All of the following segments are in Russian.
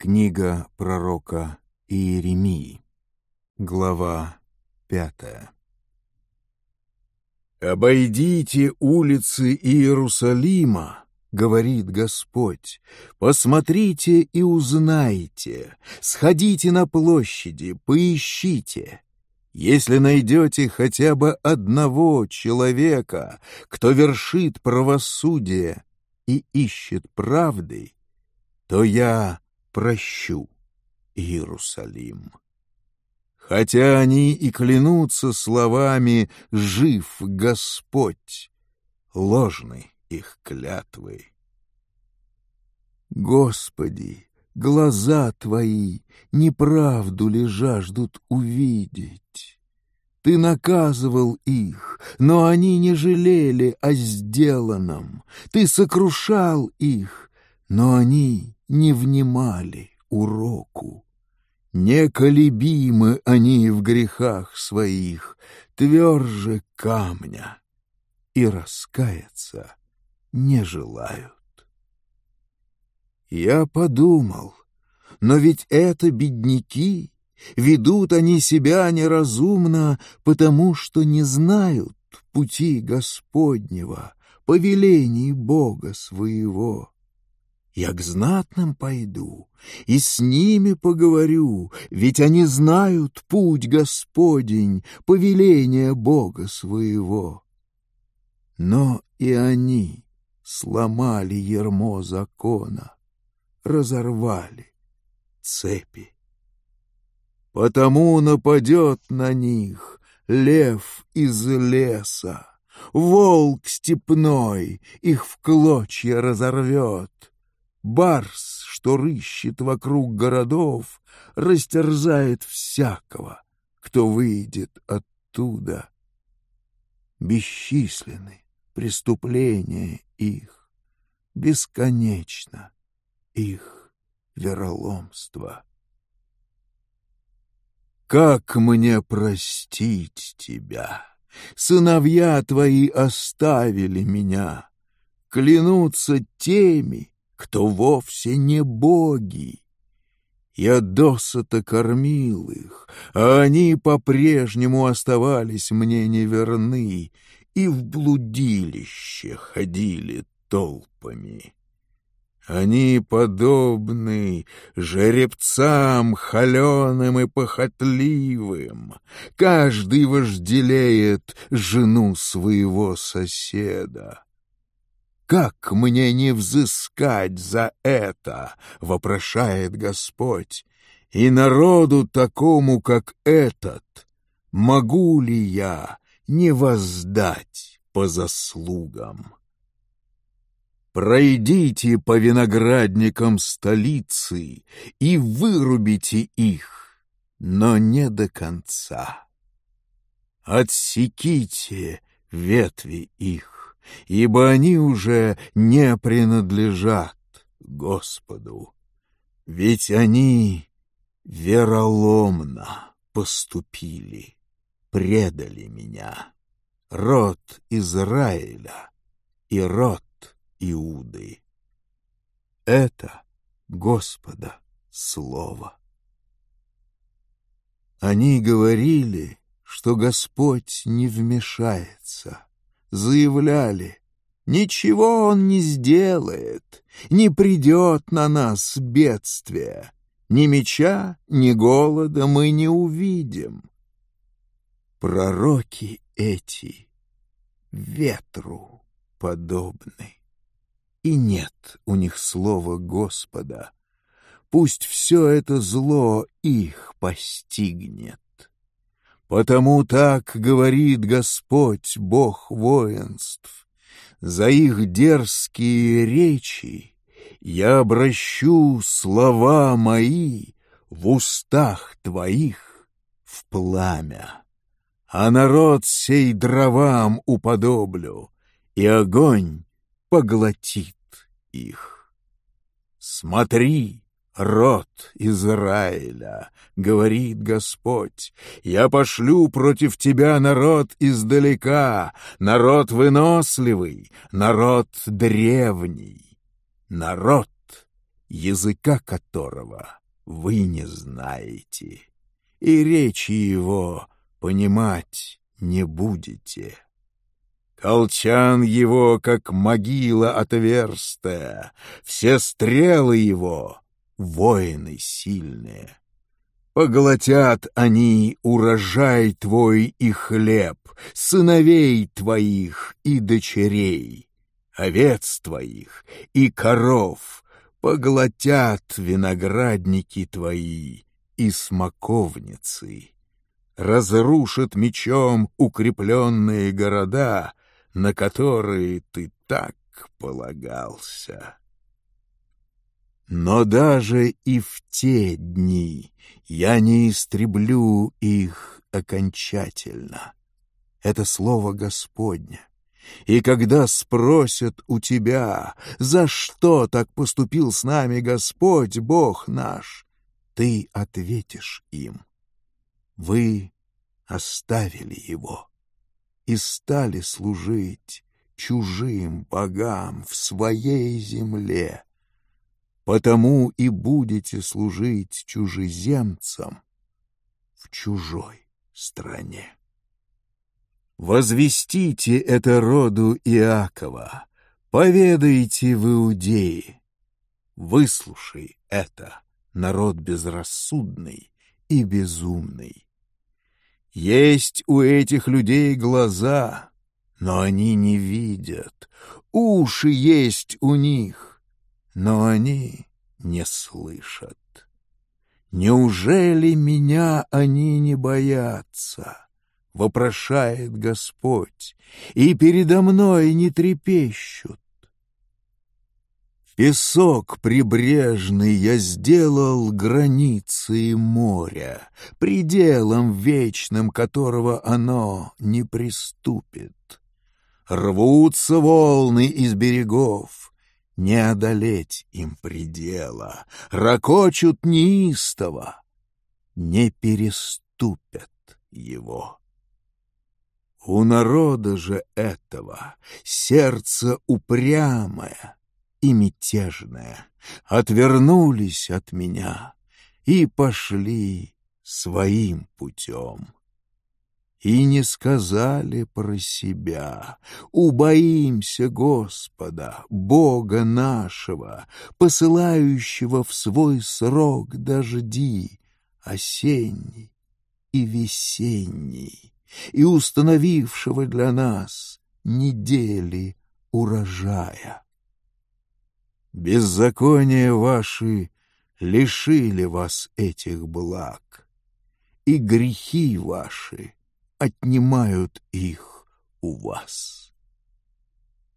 Книга пророка Иеремии, глава пятая. «Обойдите улицы Иерусалима, — говорит Господь, — посмотрите и узнайте, сходите на площади, поищите, если найдете хотя бы одного человека, кто вершит правосудие и ищет правды, то я прощу Иерусалим. Хотя они и клянутся словами «Жив Господь», ложны их клятвы. Господи, глаза Твои неправду ли жаждут увидеть? Ты наказывал их, но они не жалели о сделанном. Ты сокрушал их, но они не внимали уроку. Неколебимы они в грехах своих, тверже камня, и раскаяться не желают. Я подумал, но ведь это бедняки, ведут они себя неразумно, потому что не знают пути Господнего, повелений Бога своего. Я к знатным пойду и с ними поговорю, ведь они знают путь Господень, повеление Бога своего. Но и они сломали ермо закона, разорвали цепи. Потому нападет на них лев из леса, волк степной их в клочья разорвет — Барс, что рыщет вокруг городов, растерзает всякого, кто выйдет оттуда. Бесчисленны преступления их, бесконечно их вероломство. Как мне простить тебя? Сыновья твои оставили меня, клянутся теми, кто вовсе не боги. Я досыта кормил их, а они по-прежнему оставались мне неверны и в блудилище ходили толпами. Они подобны жеребцам холеным и похотливым. Каждый вожделеет жену своего соседа. «Как мне не взыскать за это?» — вопрошает Господь. «И народу такому, как этот, могу ли я не воздать по заслугам?» Пройдите по виноградникам столицы и вырубите их, но не до конца. Отсеките ветви их ибо они уже не принадлежат Господу, ведь они вероломно поступили, предали меня, род Израиля и род Иуды. Это Господа Слово. Они говорили, что Господь не вмешается — заявляли, «Ничего он не сделает, не придет на нас бедствие, ни меча, ни голода мы не увидим». Пророки эти ветру подобны, и нет у них слова Господа — пусть все это зло их постигнет. Потому так говорит Господь, Бог воинств. За их дерзкие речи я обращу слова мои в устах твоих в пламя. А народ сей дровам уподоблю, и огонь поглотит их. Смотри, род Израиля, говорит Господь, я пошлю против тебя народ издалека, народ выносливый, народ древний, народ, языка которого вы не знаете, и речи его понимать не будете. Колчан его, как могила отверстая, все стрелы его — воины сильные. Поглотят они урожай твой и хлеб, сыновей твоих и дочерей, овец твоих и коров, поглотят виноградники твои и смоковницы. Разрушат мечом укрепленные города, на которые ты так полагался. Но даже и в те дни я не истреблю их окончательно. Это слово Господня. И когда спросят у тебя, за что так поступил с нами Господь, Бог наш, ты ответишь им. Вы оставили его и стали служить чужим богам в своей земле, потому и будете служить чужеземцам в чужой стране. Возвестите это роду Иакова, поведайте в Иудее. Выслушай это, народ безрассудный и безумный. Есть у этих людей глаза, но они не видят, уши есть у них, но они не слышат. «Неужели меня они не боятся?» — вопрошает Господь, «и передо мной не трепещут». Песок прибрежный я сделал границей моря, пределом вечным которого оно не приступит. Рвутся волны из берегов, не одолеть им предела, ракочут неистово, не переступят его. У народа же этого сердце упрямое и мятежное отвернулись от меня и пошли своим путем и не сказали про себя. Убоимся Господа, Бога нашего, посылающего в свой срок дожди, осенний и весенний, и установившего для нас недели урожая. Беззаконие ваши лишили вас этих благ, и грехи ваши — отнимают их у вас.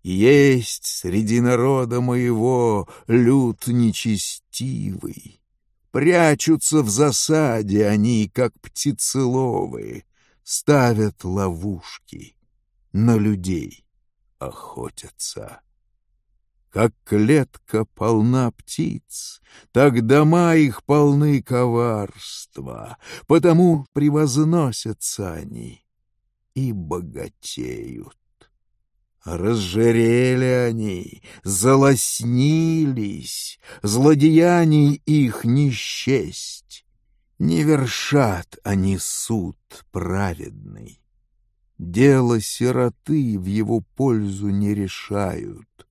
Есть среди народа моего люд нечестивый. Прячутся в засаде они, как птицеловы, ставят ловушки, на людей охотятся. Как клетка полна птиц, так дома их полны коварства, потому превозносятся они и богатеют. Разжирели они, залоснились, злодеяний их не счесть. Не вершат они суд праведный. Дело сироты в его пользу не решают —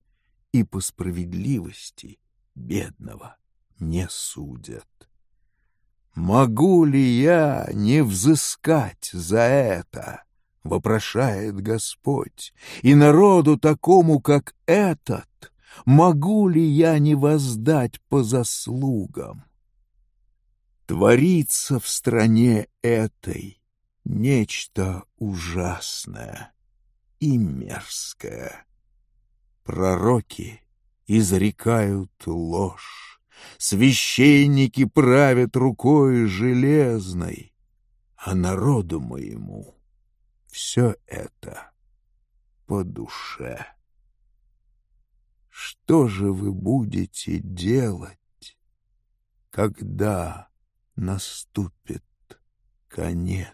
и по справедливости бедного не судят. «Могу ли я не взыскать за это?» — вопрошает Господь. «И народу такому, как этот, могу ли я не воздать по заслугам?» Творится в стране этой нечто ужасное и мерзкое. Пророки изрекают ложь, священники правят рукой железной, а народу моему все это по душе. Что же вы будете делать, когда наступит конец?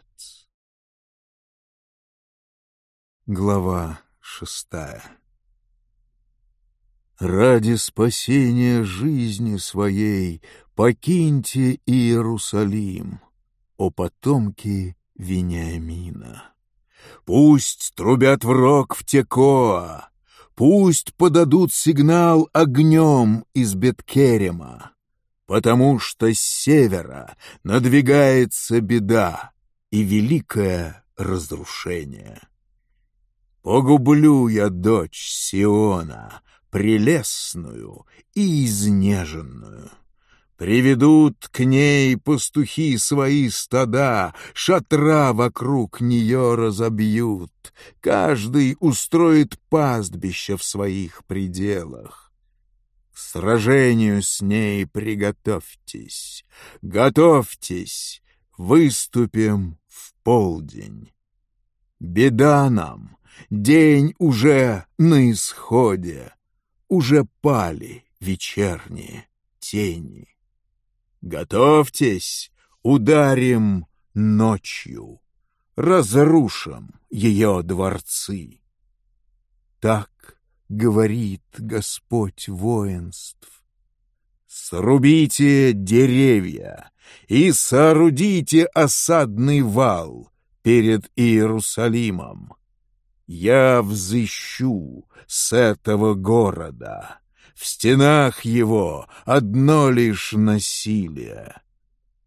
Глава шестая Ради спасения жизни своей покиньте Иерусалим, о потомки Вениамина. Пусть трубят в рог в Текоа, пусть подадут сигнал огнем из Беткерема, потому что с севера надвигается беда и великое разрушение. Погублю я дочь Сиона — прелестную и изнеженную. Приведут к ней пастухи свои стада, шатра вокруг нее разобьют, каждый устроит пастбище в своих пределах. К сражению с ней приготовьтесь, готовьтесь, выступим в полдень. Беда нам, день уже на исходе, уже пали вечерние тени. Готовьтесь, ударим ночью, разрушим ее дворцы. Так говорит Господь воинств. Срубите деревья и соорудите осадный вал перед Иерусалимом, я взыщу с этого города. В стенах его одно лишь насилие.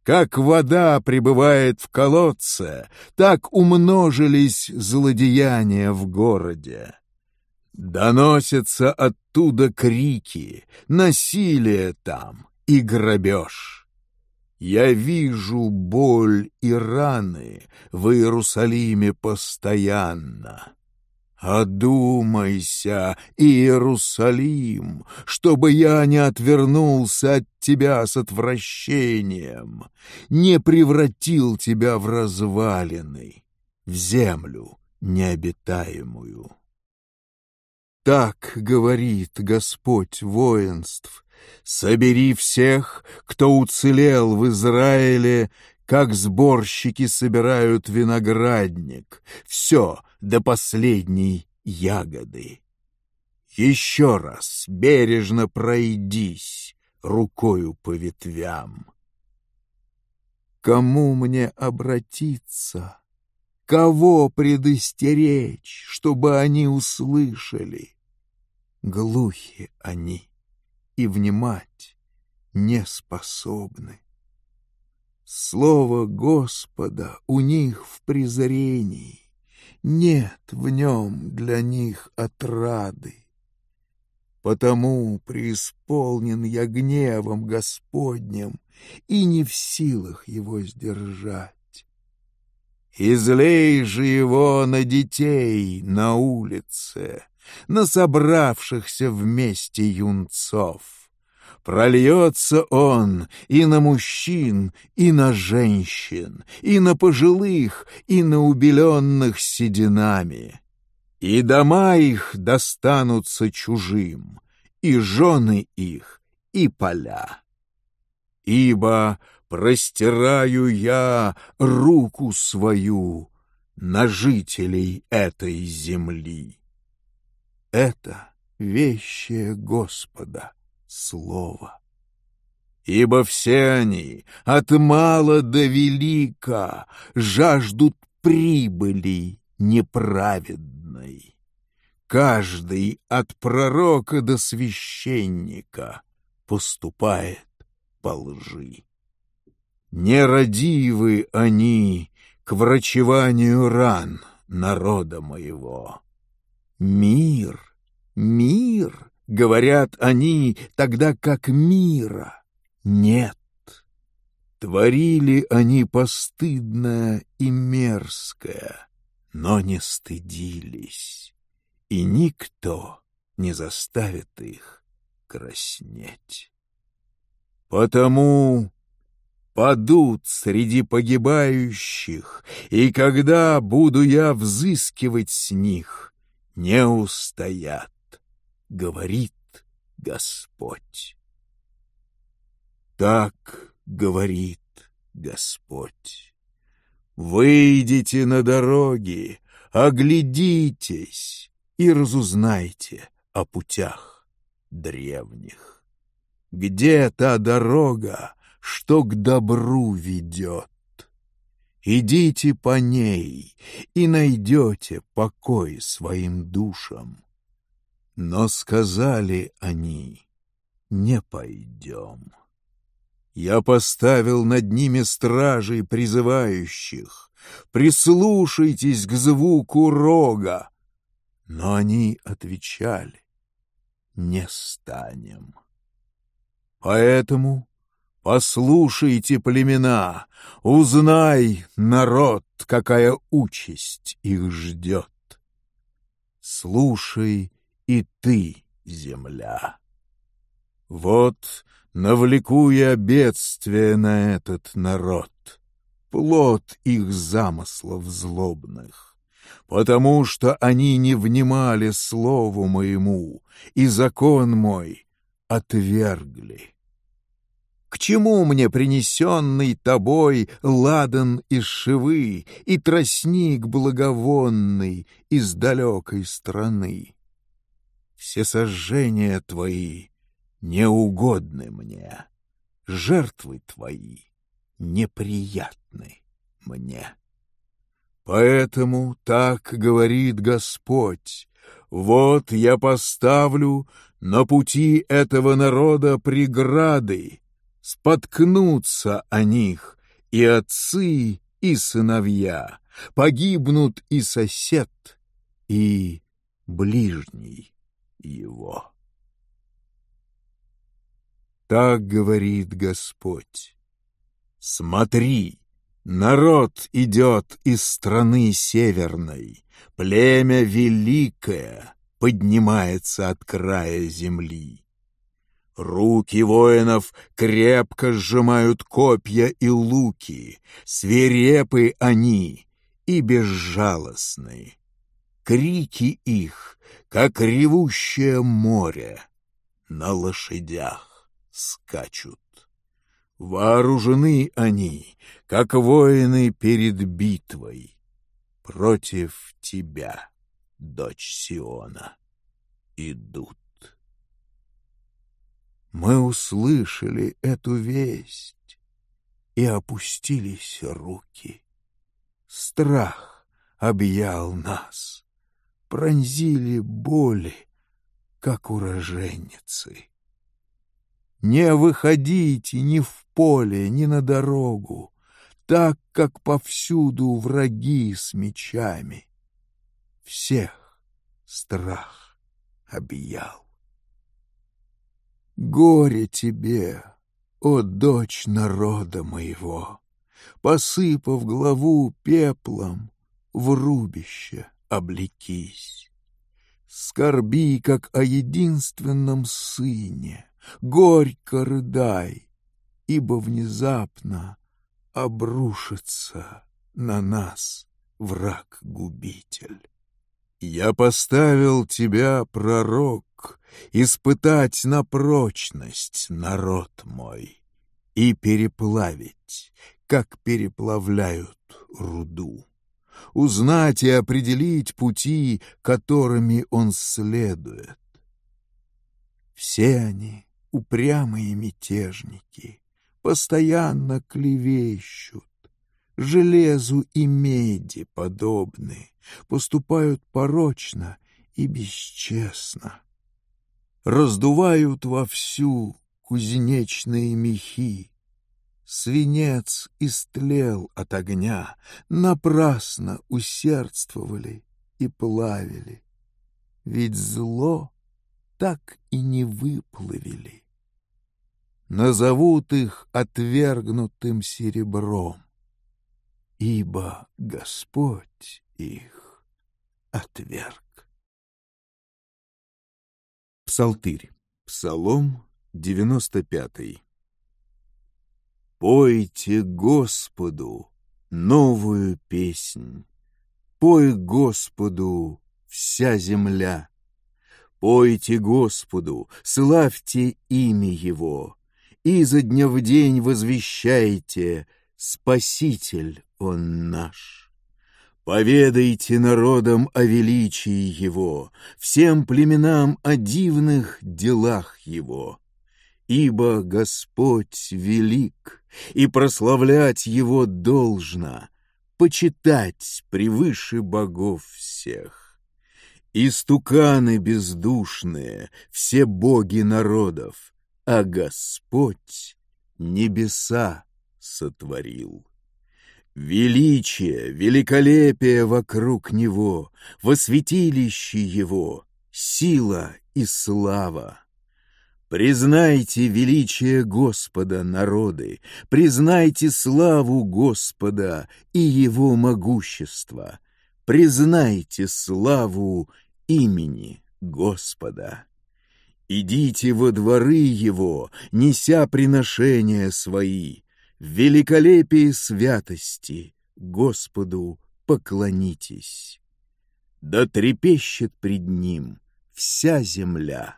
Как вода пребывает в колодце, так умножились злодеяния в городе. Доносятся оттуда крики, насилие там и грабеж. Я вижу боль и раны в Иерусалиме постоянно. «Одумайся, Иерусалим, чтобы я не отвернулся от тебя с отвращением, не превратил тебя в развалины, в землю необитаемую». Так говорит Господь воинств, «Собери всех, кто уцелел в Израиле, как сборщики собирают виноградник, все — до последней ягоды. Еще раз бережно пройдись рукою по ветвям. Кому мне обратиться? Кого предостеречь, чтобы они услышали? Глухи они и внимать не способны. Слово Господа у них в презрении, нет в нем для них отрады. Потому преисполнен я гневом Господним и не в силах его сдержать. Излей же его на детей на улице, на собравшихся вместе юнцов. Прольется он и на мужчин, и на женщин, и на пожилых, и на убеленных сединами. И дома их достанутся чужим, и жены их, и поля. Ибо простираю я руку свою на жителей этой земли. Это вещи Господа слово. Ибо все они от мала до велика жаждут прибыли неправедной. Каждый от пророка до священника поступает по лжи. Нерадивы они к врачеванию ран народа моего. Мир, мир — Говорят они, тогда как мира нет. Творили они постыдное и мерзкое, но не стыдились, и никто не заставит их краснеть. Потому падут среди погибающих, и когда буду я взыскивать с них, не устоят говорит Господь. Так говорит Господь. Выйдите на дороги, оглядитесь и разузнайте о путях древних. Где та дорога, что к добру ведет? Идите по ней и найдете покой своим душам. Но сказали они, не пойдем. Я поставил над ними стражей призывающих, прислушайтесь к звуку рога. Но они отвечали, не станем. Поэтому послушайте племена, узнай, народ, какая участь их ждет. Слушай, и ты, земля. Вот навлеку я бедствие на этот народ, плод их замыслов злобных, потому что они не внимали слову моему и закон мой отвергли. К чему мне принесенный тобой ладан из шивы и тростник благовонный из далекой страны? все сожжения твои неугодны мне, жертвы твои неприятны мне. Поэтому так говорит Господь, вот я поставлю на пути этого народа преграды, споткнутся о них и отцы, и сыновья, погибнут и сосед, и ближний его. Так говорит Господь. Смотри, народ идет из страны северной, племя великое поднимается от края земли. Руки воинов крепко сжимают копья и луки, свирепы они и безжалостны крики их, как ревущее море, на лошадях скачут. Вооружены они, как воины перед битвой, против тебя, дочь Сиона, идут. Мы услышали эту весть и опустились руки. Страх объял нас пронзили боли, как уроженницы. Не выходите ни в поле, ни на дорогу, так как повсюду враги с мечами. Всех страх объял. Горе тебе, о дочь народа моего, посыпав главу пеплом в рубище облекись. Скорби, как о единственном сыне, горько рыдай, ибо внезапно обрушится на нас враг-губитель. Я поставил тебя, пророк, испытать на прочность народ мой и переплавить, как переплавляют руду узнать и определить пути, которыми он следует. Все они — упрямые мятежники, постоянно клевещут, железу и меди подобны, поступают порочно и бесчестно. Раздувают вовсю кузнечные мехи, Свинец истлел от огня, напрасно усердствовали и плавили. Ведь зло так и не выплавили. Назовут их отвергнутым серебром, ибо Господь их отверг. Псалтырь. Псалом 95. Пойте Господу новую песнь. Пой Господу вся земля. Пойте Господу, славьте имя Его, и за дня в день возвещайте «Спаситель Он наш». Поведайте народам о величии Его, всем племенам о дивных делах Его, ибо Господь велик — и прославлять его должно, почитать превыше богов всех. и стуканы бездушные, все боги народов, а Господь небеса сотворил. Величие, великолепие вокруг него, во святилище его, сила и слава. Признайте величие Господа, народы, признайте славу Господа и Его могущество, признайте славу имени Господа. Идите во дворы Его, неся приношения свои, в великолепии святости Господу поклонитесь. Да трепещет пред Ним вся земля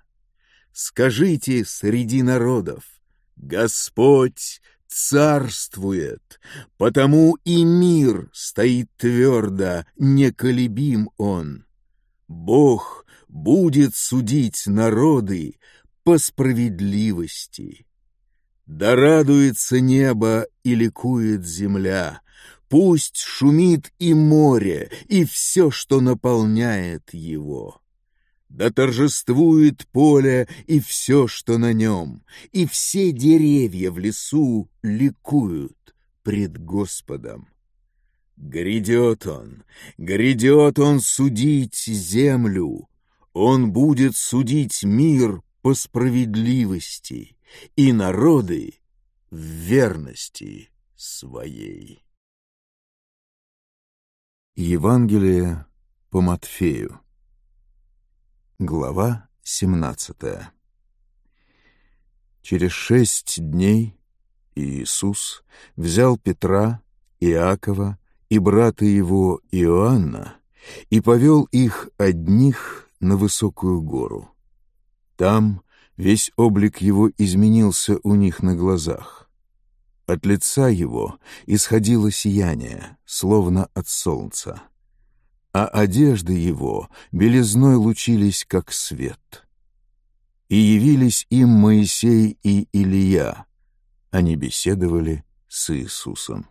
скажите среди народов, Господь царствует, потому и мир стоит твердо, неколебим он. Бог будет судить народы по справедливости. Да радуется небо и ликует земля, пусть шумит и море, и все, что наполняет его. Да торжествует поле и все, что на нем, и все деревья в лесу ликуют пред Господом. Грядет он, грядет он судить землю, он будет судить мир по справедливости и народы в верности своей. Евангелие по Матфею Глава 17 Через шесть дней Иисус взял Петра, Иакова и брата его Иоанна и повел их одних на высокую гору. Там весь облик его изменился у них на глазах. От лица его исходило сияние, словно от солнца а одежды его белизной лучились, как свет. И явились им Моисей и Илия, они беседовали с Иисусом.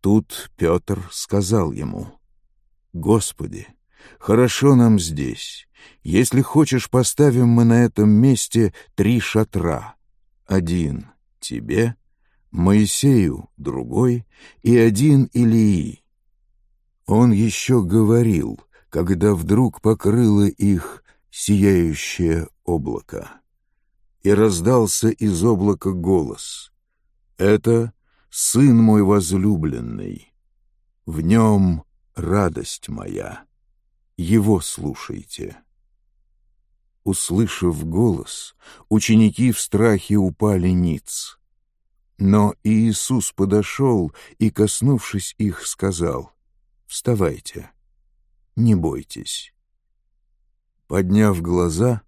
Тут Петр сказал ему, «Господи, хорошо нам здесь. Если хочешь, поставим мы на этом месте три шатра. Один тебе, Моисею другой и один Илии, он еще говорил, когда вдруг покрыло их сияющее облако. И раздался из облака голос. «Это сын мой возлюбленный, в нем радость моя, его слушайте». Услышав голос, ученики в страхе упали ниц. Но Иисус подошел и, коснувшись их, сказал — Вставайте, не бойтесь». Подняв глаза,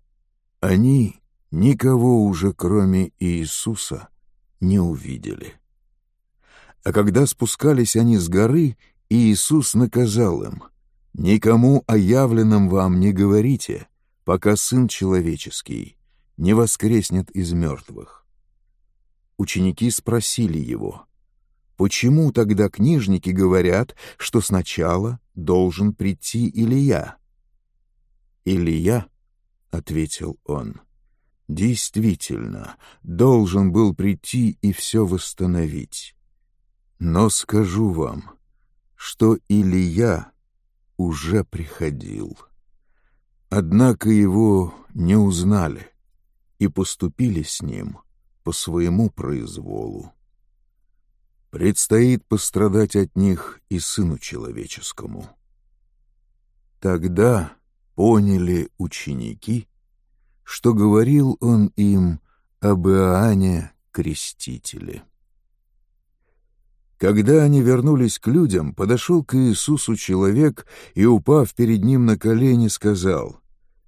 они никого уже кроме Иисуса не увидели. А когда спускались они с горы, Иисус наказал им, «Никому о явленном вам не говорите, пока Сын Человеческий не воскреснет из мертвых». Ученики спросили его, Почему тогда книжники говорят, что сначала должен прийти Илья? Илья, — ответил он, — действительно, должен был прийти и все восстановить. Но скажу вам, что Илья уже приходил. Однако его не узнали и поступили с ним по своему произволу. Предстоит пострадать от них и сыну человеческому. Тогда поняли ученики, что говорил он им об Иоанне Крестителе. Когда они вернулись к людям, подошел к Иисусу человек и, упав перед ним на колени, сказал,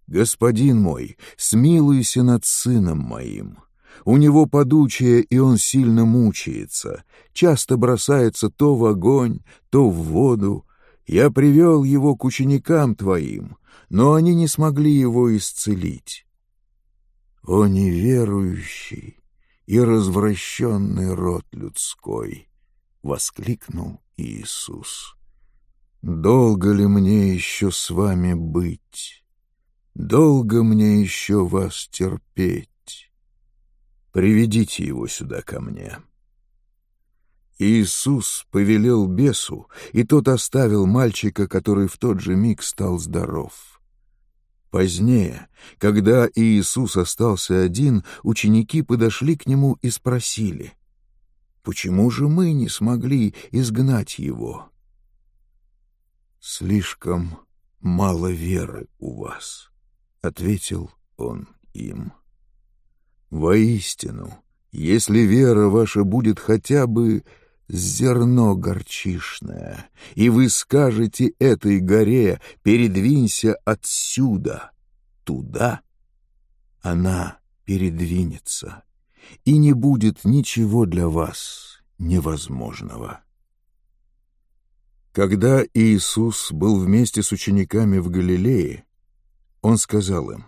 «Господин мой, смилуйся над сыном моим». У него подучие, и он сильно мучается, часто бросается то в огонь, то в воду. Я привел его к ученикам твоим, но они не смогли его исцелить. О неверующий и развращенный род людской! — воскликнул Иисус. «Долго ли мне еще с вами быть? Долго мне еще вас терпеть?» приведите его сюда ко мне». Иисус повелел бесу, и тот оставил мальчика, который в тот же миг стал здоров. Позднее, когда Иисус остался один, ученики подошли к нему и спросили, «Почему же мы не смогли изгнать его?» «Слишком мало веры у вас», — ответил он им. Воистину, если вера ваша будет хотя бы зерно горчишное, и вы скажете этой горе «передвинься отсюда, туда», она передвинется, и не будет ничего для вас невозможного. Когда Иисус был вместе с учениками в Галилее, Он сказал им,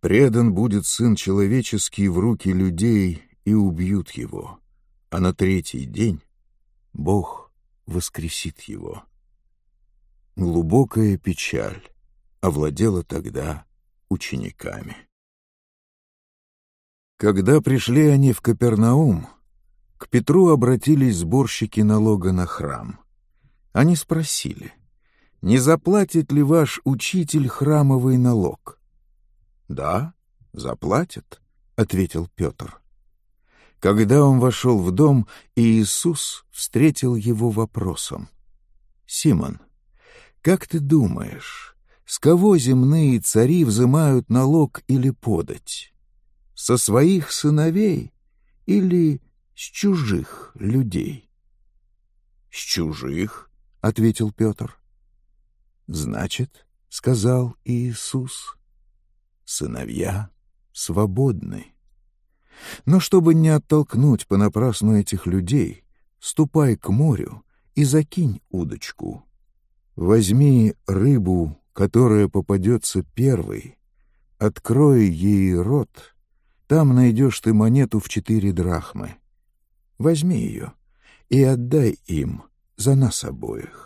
Предан будет Сын Человеческий в руки людей, и убьют его. А на третий день Бог воскресит его. Глубокая печаль овладела тогда учениками. Когда пришли они в Капернаум, к Петру обратились сборщики налога на храм. Они спросили, не заплатит ли ваш учитель храмовый налог? Да, заплатят, ответил Петр. Когда он вошел в дом, Иисус встретил его вопросом. «Симон, как ты думаешь, с кого земные цари взимают налог или подать? Со своих сыновей или с чужих людей?» «С чужих», — ответил Петр. «Значит, — сказал Иисус, сыновья свободны. Но чтобы не оттолкнуть понапрасну этих людей, ступай к морю и закинь удочку. Возьми рыбу, которая попадется первой, открой ей рот, там найдешь ты монету в четыре драхмы. Возьми ее и отдай им за нас обоих.